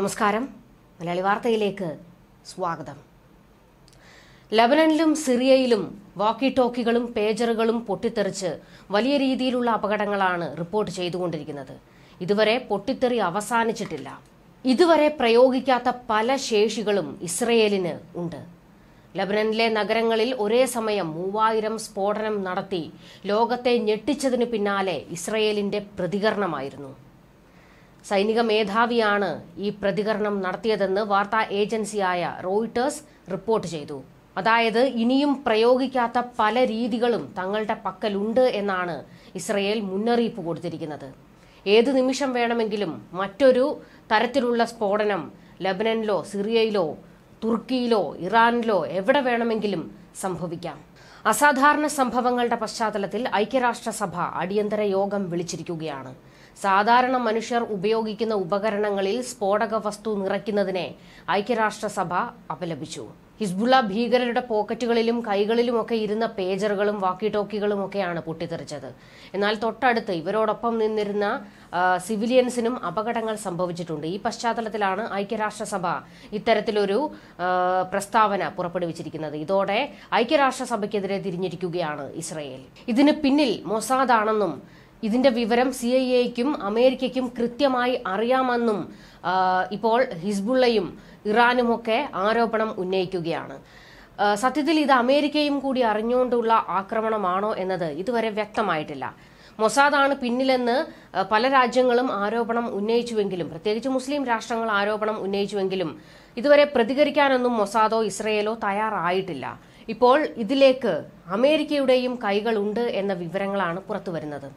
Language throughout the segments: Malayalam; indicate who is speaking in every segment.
Speaker 1: നമസ്കാരം മലയാളി വാർത്തയിലേക്ക് സ്വാഗതം ലബനനിലും സിറിയയിലും വാക്കി ടോക്കികളും പേജറുകളും പൊട്ടിത്തെറിച്ച് വലിയ രീതിയിലുള്ള അപകടങ്ങളാണ് റിപ്പോർട്ട് ചെയ്തുകൊണ്ടിരിക്കുന്നത് ഇതുവരെ പൊട്ടിത്തെറി അവസാനിച്ചിട്ടില്ല ഇതുവരെ പ്രയോഗിക്കാത്ത പല ശേഷികളും ഇസ്രയേലിന് ഉണ്ട് ലബനനിലെ നഗരങ്ങളിൽ ഒരേ സമയം മൂവായിരം സ്ഫോടനം നടത്തി ലോകത്തെ ഞെട്ടിച്ചതിനു പിന്നാലെ ഇസ്രയേലിന്റെ പ്രതികരണമായിരുന്നു സൈനിക മേധാവിയാണ് ഈ പ്രതികരണം നടത്തിയതെന്ന് വാർത്താ ഏജൻസിയായ റോയിട്ടേഴ്സ് റിപ്പോർട്ട് ചെയ്തു അതായത് ഇനിയും പ്രയോഗിക്കാത്ത പല രീതികളും തങ്ങളുടെ പക്കലുണ്ട് എന്നാണ് ഇസ്രയേൽ മുന്നറിയിപ്പ് കൊടുത്തിരിക്കുന്നത് ഏത് നിമിഷം വേണമെങ്കിലും മറ്റൊരു തരത്തിലുള്ള സ്ഫോടനം ലബനനിലോ സിറിയയിലോ തുർക്കിയിലോ ഇറാനിലോ എവിടെ വേണമെങ്കിലും സംഭവിക്കാം അസാധാരണ സംഭവങ്ങളുടെ പശ്ചാത്തലത്തിൽ ഐക്യരാഷ്ട്രസഭ അടിയന്തര യോഗം വിളിച്ചിരിക്കുകയാണ് സാധാരണ മനുഷ്യർ ഉപയോഗിക്കുന്ന ഉപകരണങ്ങളിൽ സ്ഫോടക വസ്തു നിറയ്ക്കുന്നതിനെ ഐക്യരാഷ്ട്രസഭ അപലപിച്ചു ഹിസ്ബുള്ള ഭീകരരുടെ പോക്കറ്റുകളിലും കൈകളിലുമൊക്കെ ഇരുന്ന പേജറുകളും വാക്കി ടോക്കികളും ഒക്കെയാണ് പൊട്ടിത്തെറിച്ചത് എന്നാൽ തൊട്ടടുത്ത് ഇവരോടൊപ്പം നിന്നിരുന്ന സിവിലിയൻസിനും അപകടങ്ങൾ സംഭവിച്ചിട്ടുണ്ട് ഈ പശ്ചാത്തലത്തിലാണ് ഐക്യരാഷ്ട്രസഭ ഇത്തരത്തിലൊരു പ്രസ്താവന പുറപ്പെടുവിച്ചിരിക്കുന്നത് ഇതോടെ ഐക്യരാഷ്ട്രസഭയ്ക്കെതിരെ തിരിഞ്ഞിരിക്കുകയാണ് ഇസ്രയേൽ ഇതിന് പിന്നിൽ മൊസാദാണെന്നും ഇതിന്റെ വിവരം സി ഐ എക്കും അമേരിക്കയ്ക്കും കൃത്യമായി അറിയാമെന്നും ഇപ്പോൾ ഹിസ്ബുള്ളയും ഇറാനുമൊക്കെ ആരോപണം ഉന്നയിക്കുകയാണ് സത്യത്തിൽ ഇത് അമേരിക്കയും കൂടി അറിഞ്ഞുകൊണ്ടുള്ള ആക്രമണമാണോ എന്നത് ഇതുവരെ വ്യക്തമായിട്ടില്ല മൊസാദാണ് പിന്നിലെന്ന് പല രാജ്യങ്ങളും ആരോപണം ഉന്നയിച്ചുവെങ്കിലും പ്രത്യേകിച്ച് മുസ്ലിം രാഷ്ട്രങ്ങൾ ആരോപണം ഉന്നയിച്ചുവെങ്കിലും ഇതുവരെ പ്രതികരിക്കാനൊന്നും മൊസാദോ ഇസ്രയേലോ തയ്യാറായിട്ടില്ല ഇപ്പോൾ ഇതിലേക്ക് അമേരിക്കയുടെയും കൈകളുണ്ട് എന്ന വിവരങ്ങളാണ് പുറത്തുവരുന്നത്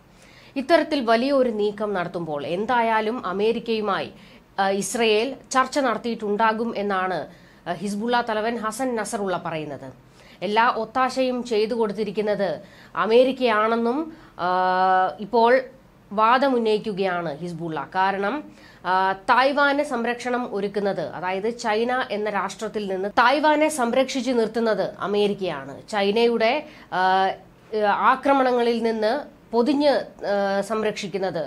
Speaker 1: ഇത്തരത്തിൽ വലിയ ഒരു നീക്കം നടത്തുമ്പോൾ എന്തായാലും അമേരിക്കയുമായി ഇസ്രയേൽ ചർച്ച നടത്തിയിട്ടുണ്ടാകും എന്നാണ് ഹിസ്ബുള്ള തലവൻ ഹസൻ നസറുള്ള പറയുന്നത് എല്ലാ ഒത്താശയും ചെയ്തു കൊടുത്തിരിക്കുന്നത് അമേരിക്കയാണെന്നും ഇപ്പോൾ വാദമുന്നയിക്കുകയാണ് ഹിസ്ബുള്ള കാരണം തായ്വാന് സംരക്ഷണം ഒരുക്കുന്നത് അതായത് ചൈന എന്ന രാഷ്ട്രത്തിൽ നിന്ന് തായ്വാനെ സംരക്ഷിച്ചു നിർത്തുന്നത് അമേരിക്കയാണ് ചൈനയുടെ ആക്രമണങ്ങളിൽ നിന്ന് പൊതിഞ്ഞ് സംരക്ഷിക്കുന്നത്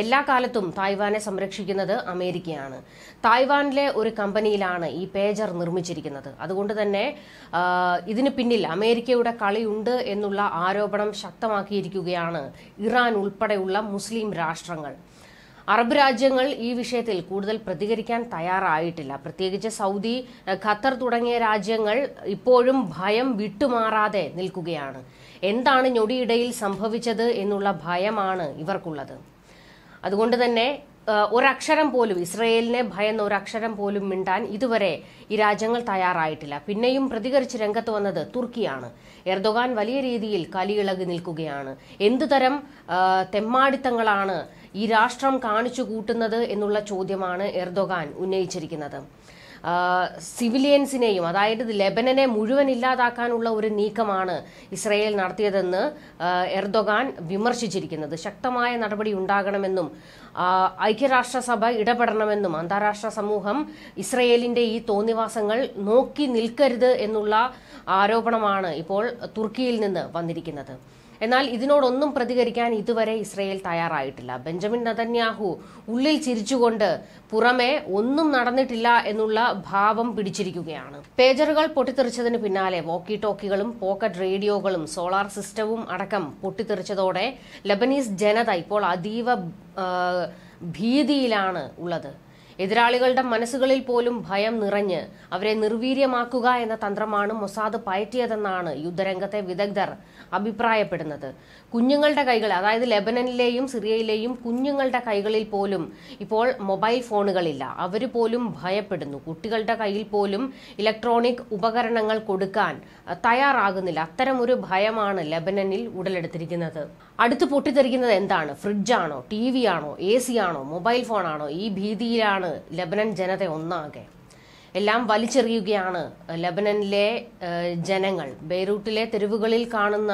Speaker 1: എല്ലാ കാലത്തും തായ്വാനെ സംരക്ഷിക്കുന്നത് അമേരിക്കയാണ് തായ്വാനിലെ ഒരു കമ്പനിയിലാണ് ഈ പേജർ നിർമ്മിച്ചിരിക്കുന്നത് അതുകൊണ്ട് തന്നെ ഇതിന് പിന്നിൽ അമേരിക്കയുടെ കളിയുണ്ട് എന്നുള്ള ആരോപണം ശക്തമാക്കിയിരിക്കുകയാണ് ഇറാൻ ഉൾപ്പെടെയുള്ള മുസ്ലിം രാഷ്ട്രങ്ങൾ അറബ് രാജ്യങ്ങൾ ഈ വിഷയത്തിൽ കൂടുതൽ പ്രതികരിക്കാൻ തയ്യാറായിട്ടില്ല പ്രത്യേകിച്ച് സൗദി ഖത്തർ തുടങ്ങിയ രാജ്യങ്ങൾ ഇപ്പോഴും ഭയം വിട്ടുമാറാതെ നിൽക്കുകയാണ് എന്താണ് ഞൊടിയിടയിൽ സംഭവിച്ചത് എന്നുള്ള ഭയമാണ് ഇവർക്കുള്ളത് അതുകൊണ്ട് തന്നെ ഒരക്ഷരം പോലും ഇസ്രയേലിനെ ഭയന്ന ഒരക്ഷരം പോലും മിണ്ടാൻ ഇതുവരെ ഈ രാജ്യങ്ങൾ തയ്യാറായിട്ടില്ല പിന്നെയും പ്രതികരിച്ച് രംഗത്ത് വന്നത് തുർക്കിയാണ് എർദോഗാൻ വലിയ രീതിയിൽ കലിയിളകി നിൽക്കുകയാണ് എന്തുതരം തെമ്മാടിത്തങ്ങളാണ് ഈ രാഷ്ട്രം കാണിച്ചു കൂട്ടുന്നത് എന്നുള്ള ചോദ്യമാണ് എർദോഗാൻ ഉന്നയിച്ചിരിക്കുന്നത് സിവിലിയൻസിനെയും അതായത് ലെബനനെ മുഴുവൻ ഇല്ലാതാക്കാനുള്ള ഒരു നീക്കമാണ് ഇസ്രയേൽ നടത്തിയതെന്ന് എർദോഗാൻ വിമർശിച്ചിരിക്കുന്നത് ശക്തമായ നടപടി ഉണ്ടാകണമെന്നും ഐക്യരാഷ്ട്രസഭ ഇടപെടണമെന്നും അന്താരാഷ്ട്ര സമൂഹം ഇസ്രയേലിന്റെ ഈ തോന്നിവാസങ്ങൾ നോക്കി നിൽക്കരുത് എന്നുള്ള ആരോപണമാണ് ഇപ്പോൾ തുർക്കിയിൽ നിന്ന് വന്നിരിക്കുന്നത് എന്നാൽ ഇതിനോടൊന്നും പ്രതികരിക്കാൻ ഇതുവരെ ഇസ്രയേൽ തയ്യാറായിട്ടില്ല ബെഞ്ചമിൻ നതന്യാഹു ഉള്ളിൽ ചിരിച്ചുകൊണ്ട് പുറമെ ഒന്നും നടന്നിട്ടില്ല എന്നുള്ള ഭാവം പിടിച്ചിരിക്കുകയാണ് പേജറുകൾ പൊട്ടിത്തെറിച്ചതിന് പിന്നാലെ വോക്കി ടോക്കികളും പോക്കറ്റ് റേഡിയോകളും സോളാർ സിസ്റ്റവും അടക്കം പൊട്ടിത്തെറിച്ചതോടെ ലബനീസ് ജനത ഇപ്പോൾ അതീവ ഭീതിയിലാണ് ഉള്ളത് എതിരാളികളുടെ മനസ്സുകളിൽ പോലും ഭയം നിറഞ്ഞ് അവരെ നിർവീര്യമാക്കുക എന്ന തന്ത്രമാണ് മൊസാദ് പയറ്റിയതെന്നാണ് യുദ്ധരംഗത്തെ വിദഗ്ധർ അഭിപ്രായപ്പെടുന്നത് കുഞ്ഞുങ്ങളുടെ കൈകൾ അതായത് ലെബനനിലെയും സിറിയയിലെയും കുഞ്ഞുങ്ങളുടെ കൈകളിൽ പോലും ഇപ്പോൾ മൊബൈൽ ഫോണുകളില്ല അവർ പോലും ഭയപ്പെടുന്നു കുട്ടികളുടെ കയ്യിൽ പോലും ഇലക്ട്രോണിക് ഉപകരണങ്ങൾ കൊടുക്കാൻ തയ്യാറാകുന്നില്ല അത്തരമൊരു ഭയമാണ് ലെബനനിൽ ഉടലെടുത്തിരിക്കുന്നത് അടുത്ത് പൊട്ടിത്തെറിക്കുന്നത് എന്താണ് ഫ്രിഡ്ജാണോ ടി വി ആണോ എ സി ആണോ മൊബൈൽ ഫോണാണോ ഈ ഭീതിയിലാണ് ലബനൻ ജനത ഒന്നാകെ എല്ലാം വലിച്ചെറിയുകയാണ് ലബനനിലെ ജനങ്ങൾ ബെയ്റൂട്ടിലെ തെരുവുകളിൽ കാണുന്ന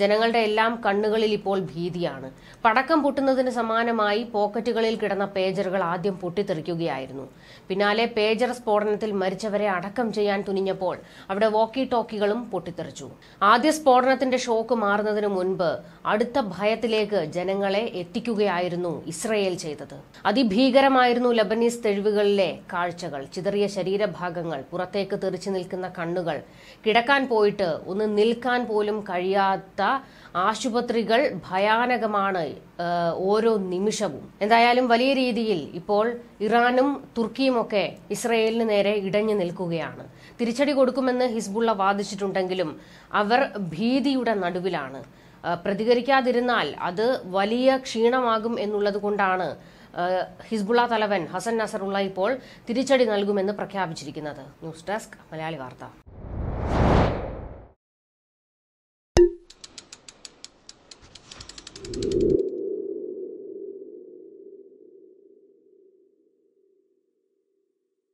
Speaker 1: ജനങ്ങളുടെ എല്ലാം കണ്ണുകളിൽ ഇപ്പോൾ ഭീതിയാണ് പടക്കം പൊട്ടുന്നതിന് സമാനമായി പോക്കറ്റുകളിൽ കിടന്ന പേജറുകൾ ആദ്യം പൊട്ടിത്തെറിക്കുകയായിരുന്നു പിന്നാലെ പേജർ സ്ഫോടനത്തിൽ മരിച്ചവരെ അടക്കം ചെയ്യാൻ തുനിഞ്ഞപ്പോൾ അവിടെ വോക്കി ടോക്കികളും പൊട്ടിത്തെറിച്ചു ആദ്യ സ്ഫോടനത്തിന്റെ ഷോക്ക് മാറുന്നതിന് മുൻപ് അടുത്ത ഭയത്തിലേക്ക് ജനങ്ങളെ എത്തിക്കുകയായിരുന്നു ഇസ്രയേൽ ചെയ്തത് അതിഭീകരമായിരുന്നു ലബനീസ് തെരുവുകളിലെ കാഴ്ചകൾ ചിതറിയ ശരീരം ശരീരഭാഗങ്ങൾ പുറത്തേക്ക് തെറിച്ചു നിൽക്കുന്ന കണ്ണുകൾ കിടക്കാൻ പോയിട്ട് ഒന്ന് നിൽക്കാൻ പോലും കഴിയാത്ത ആശുപത്രികൾ ഭയാനകമാണ് ഓരോ നിമിഷവും എന്തായാലും വലിയ രീതിയിൽ ഇപ്പോൾ ഇറാനും തുർക്കിയും ഒക്കെ ഇസ്രയേലിന് നേരെ ഇടഞ്ഞു നിൽക്കുകയാണ് തിരിച്ചടി കൊടുക്കുമെന്ന് ഹിസ്ബുള്ള വാദിച്ചിട്ടുണ്ടെങ്കിലും അവർ ഭീതിയുടെ നടുവിലാണ് പ്രതികരിക്കാതിരുന്നാൽ അത് വലിയ ക്ഷീണമാകും എന്നുള്ളത് കൊണ്ടാണ് ഹിസ്ബുള തലവൻ ഹസൻ നസറുള്ള ഇപ്പോൾ തിരിച്ചടി നൽകുമെന്ന് പ്രഖ്യാപിച്ചിരിക്കുന്നത് ന്യൂസ് ഡെസ്ക് മലയാളി വാർത്ത